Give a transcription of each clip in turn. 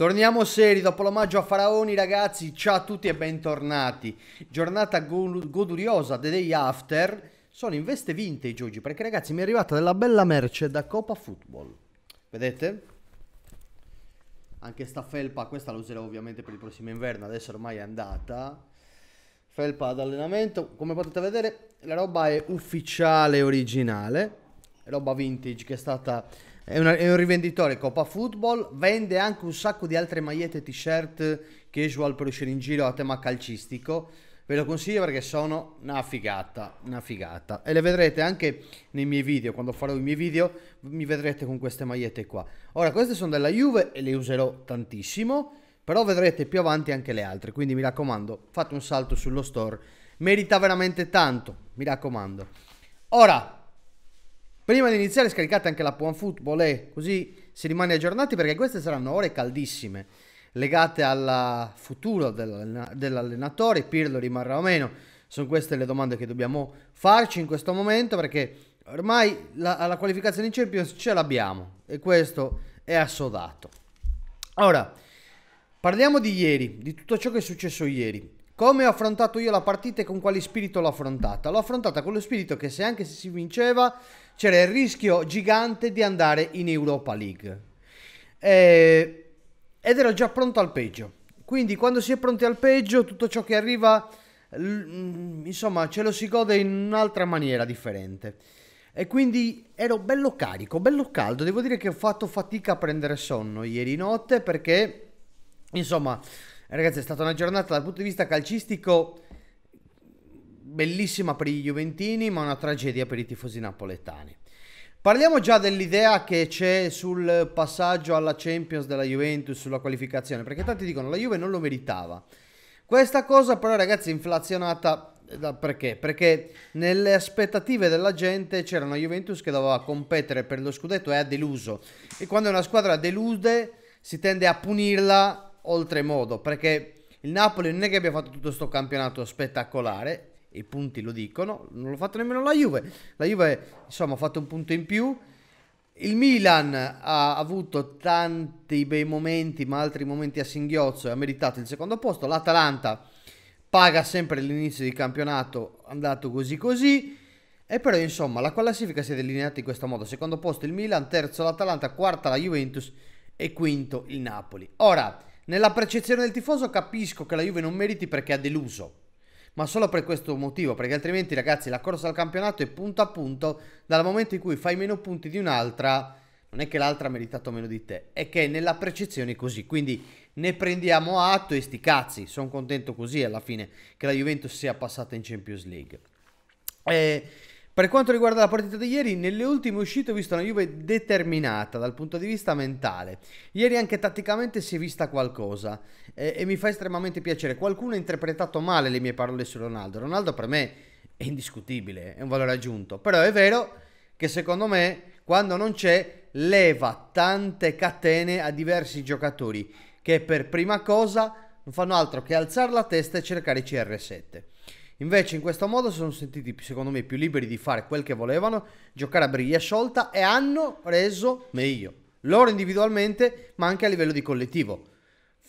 Torniamo seri dopo l'omaggio a Faraoni ragazzi, ciao a tutti e bentornati. Giornata goduriosa, the day after. Sono in veste vintage oggi perché ragazzi mi è arrivata della bella merce da Coppa Football. Vedete? Anche sta felpa, questa la userò ovviamente per il prossimo inverno, adesso ormai è andata. Felpa ad allenamento, come potete vedere la roba è ufficiale, originale. Roba vintage che è stata è, una, è un rivenditore Coppa Football, vende anche un sacco di altre magliette e t-shirt casual per uscire in giro a tema calcistico. Ve lo consiglio perché sono una figata, una figata. E le vedrete anche nei miei video, quando farò i miei video mi vedrete con queste magliette qua. Ora queste sono della Juve e le userò tantissimo, però vedrete più avanti anche le altre, quindi mi raccomando fate un salto sullo store, merita veramente tanto, mi raccomando. Ora Prima di iniziare scaricate anche la Puan Football, eh, così si rimane aggiornati perché queste saranno ore caldissime legate al futuro dell'allenatore, Pirlo rimarrà o meno. Sono queste le domande che dobbiamo farci in questo momento perché ormai la, la qualificazione in Champions ce l'abbiamo e questo è assodato. Ora, parliamo di ieri, di tutto ciò che è successo ieri. Come ho affrontato io la partita e con quale spirito l'ho affrontata? L'ho affrontata con lo spirito che se anche se si vinceva c'era il rischio gigante di andare in Europa League. Eh, ed ero già pronto al peggio. Quindi quando si è pronti al peggio tutto ciò che arriva mm, insomma ce lo si gode in un'altra maniera differente e quindi ero bello carico, bello caldo, devo dire che ho fatto fatica a prendere sonno ieri notte perché insomma eh, ragazzi, è stata una giornata dal punto di vista calcistico bellissima per i Juventini, ma una tragedia per i tifosi napoletani. Parliamo già dell'idea che c'è sul passaggio alla Champions della Juventus, sulla qualificazione, perché tanti dicono la Juve non lo meritava. Questa cosa però ragazzi è inflazionata eh, da, perché? Perché nelle aspettative della gente c'era una Juventus che doveva competere per lo scudetto e ha deluso. E quando una squadra delude si tende a punirla oltremodo perché il Napoli non è che abbia fatto tutto questo campionato spettacolare, i punti lo dicono, non l'ho fatto nemmeno la Juve, la Juve insomma ha fatto un punto in più, il Milan ha avuto tanti bei momenti ma altri momenti a singhiozzo e ha meritato il secondo posto, l'Atalanta paga sempre l'inizio di campionato andato così così, e però insomma la classifica si è delineata in questo modo, secondo posto il Milan, terzo l'Atalanta, quarta la Juventus e quinto il Napoli. Ora, nella percezione del tifoso capisco che la Juve non meriti perché ha deluso, ma solo per questo motivo, perché altrimenti ragazzi la corsa al campionato è punto a punto, dal momento in cui fai meno punti di un'altra, non è che l'altra ha meritato meno di te, è che nella percezione è così, quindi ne prendiamo atto e sti cazzi, sono contento così alla fine che la Juventus sia passata in Champions League. Eh, per quanto riguarda la partita di ieri, nelle ultime uscite ho visto una Juve determinata dal punto di vista mentale. Ieri anche tatticamente si è vista qualcosa e, e mi fa estremamente piacere. Qualcuno ha interpretato male le mie parole su Ronaldo. Ronaldo per me è indiscutibile, è un valore aggiunto. Però è vero che secondo me quando non c'è leva tante catene a diversi giocatori che per prima cosa non fanno altro che alzare la testa e cercare i CR7. Invece in questo modo si sono sentiti, secondo me, più liberi di fare quel che volevano, giocare a briglia sciolta e hanno reso meglio, loro individualmente, ma anche a livello di collettivo.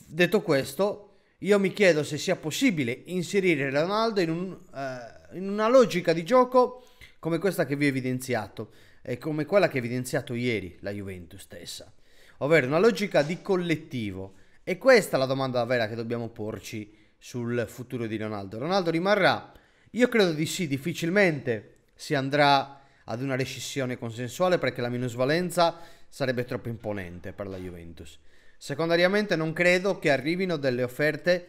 Detto questo, io mi chiedo se sia possibile inserire Ronaldo in, un, uh, in una logica di gioco come questa che vi ho evidenziato e come quella che ha evidenziato ieri la Juventus stessa, ovvero una logica di collettivo. E questa è la domanda vera che dobbiamo porci sul futuro di Ronaldo. Ronaldo rimarrà? Io credo di sì, difficilmente si andrà ad una rescissione consensuale perché la minusvalenza sarebbe troppo imponente per la Juventus. Secondariamente non credo che arrivino delle offerte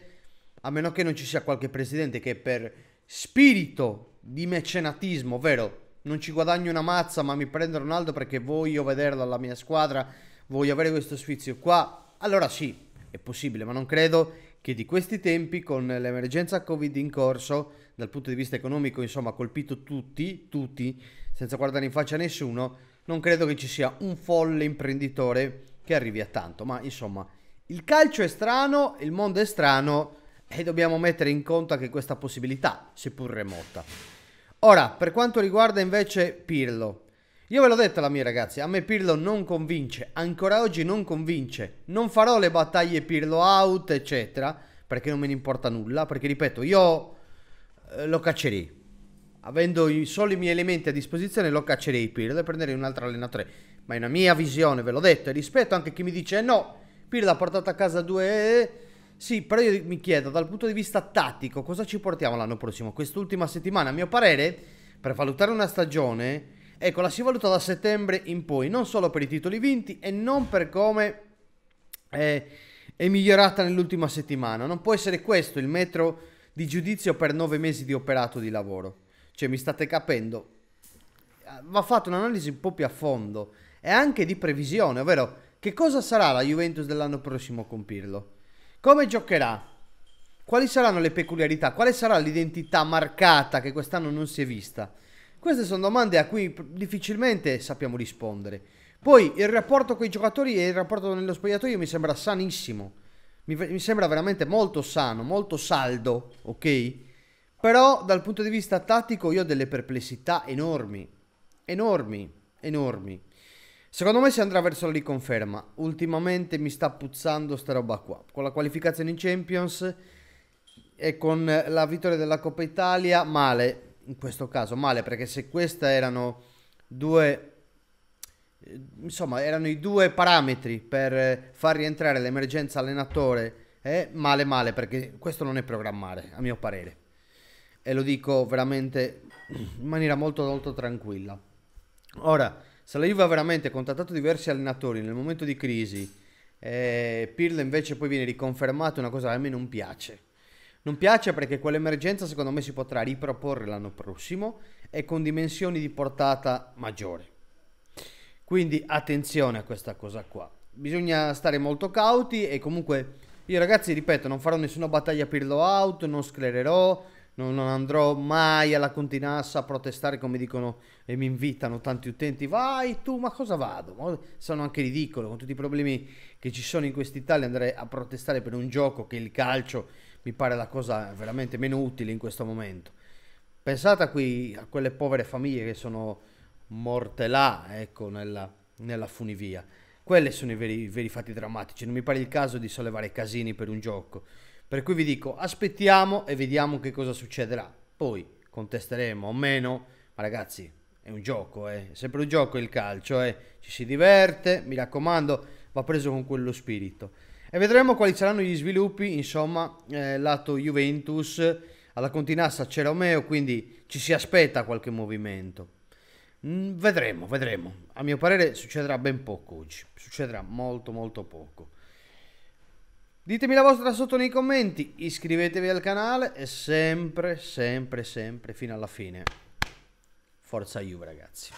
a meno che non ci sia qualche presidente che per spirito di mecenatismo, ovvero non ci guadagno una mazza ma mi prendo Ronaldo perché voglio vederlo alla mia squadra, voglio avere questo sfizio qua, allora sì, è possibile, ma non credo che di questi tempi, con l'emergenza Covid in corso, dal punto di vista economico, insomma, ha colpito tutti, tutti, senza guardare in faccia a nessuno, non credo che ci sia un folle imprenditore che arrivi a tanto. Ma insomma, il calcio è strano, il mondo è strano e dobbiamo mettere in conto anche questa possibilità, seppur remota. Ora, per quanto riguarda invece Pirlo, io ve l'ho detto la mia ragazzi, a me Pirlo non convince, ancora oggi non convince. Non farò le battaglie Pirlo out, eccetera, perché non me ne importa nulla, perché ripeto, io eh, lo caccerei. Avendo i, solo i miei elementi a disposizione lo caccerei Pirlo e prenderei un altro allenatore. Ma è una mia visione, ve l'ho detto, e rispetto anche chi mi dice no, Pirlo ha portato a casa due... Sì, però io mi chiedo, dal punto di vista tattico, cosa ci portiamo l'anno prossimo? Quest'ultima settimana, a mio parere, per valutare una stagione Ecco, la si valuta da settembre in poi, non solo per i titoli vinti e non per come è, è migliorata nell'ultima settimana. Non può essere questo il metro di giudizio per nove mesi di operato di lavoro. Cioè, mi state capendo? Va fatta un'analisi un po' più a fondo e anche di previsione, ovvero che cosa sarà la Juventus dell'anno prossimo a compirlo? Come giocherà? Quali saranno le peculiarità? Quale sarà l'identità marcata che quest'anno non si è vista? Queste sono domande a cui difficilmente sappiamo rispondere. Poi il rapporto con i giocatori e il rapporto nello spogliatoio mi sembra sanissimo. Mi, mi sembra veramente molto sano, molto saldo, ok? Però dal punto di vista tattico io ho delle perplessità enormi. Enormi, enormi. Secondo me si andrà verso la riconferma. Ultimamente mi sta puzzando sta roba qua. Con la qualificazione in Champions e con la vittoria della Coppa Italia, male in questo caso male perché se questi erano due eh, insomma erano i due parametri per eh, far rientrare l'emergenza allenatore è eh, male male perché questo non è programmare a mio parere e lo dico veramente in maniera molto molto tranquilla ora se la Juve ha veramente contattato diversi allenatori nel momento di crisi eh, Pirlo invece poi viene riconfermato una cosa che a me non piace non piace perché quell'emergenza secondo me si potrà riproporre l'anno prossimo e con dimensioni di portata maggiore. Quindi attenzione a questa cosa qua. Bisogna stare molto cauti e comunque io ragazzi ripeto non farò nessuna battaglia per pirlo out, non sclererò, non, non andrò mai alla continassa a protestare come dicono e mi invitano tanti utenti. Vai tu, ma cosa vado? Ma sono anche ridicolo con tutti i problemi che ci sono in quest'Italia andare a protestare per un gioco che il calcio mi pare la cosa veramente meno utile in questo momento. Pensate a, qui, a quelle povere famiglie che sono morte là, ecco, nella, nella funivia. Quelli sono i veri, i veri fatti drammatici, non mi pare il caso di sollevare casini per un gioco. Per cui vi dico, aspettiamo e vediamo che cosa succederà. Poi contesteremo o meno, ma ragazzi, è un gioco, eh. è sempre un gioco il calcio, eh. ci si diverte, mi raccomando, va preso con quello spirito. E vedremo quali saranno gli sviluppi, insomma, eh, lato Juventus. Alla Continassa c'è Romeo, quindi ci si aspetta qualche movimento. Mm, vedremo, vedremo. A mio parere succederà ben poco oggi. Succederà molto, molto poco. Ditemi la vostra sotto nei commenti, iscrivetevi al canale e sempre, sempre, sempre fino alla fine. Forza Juve ragazzi.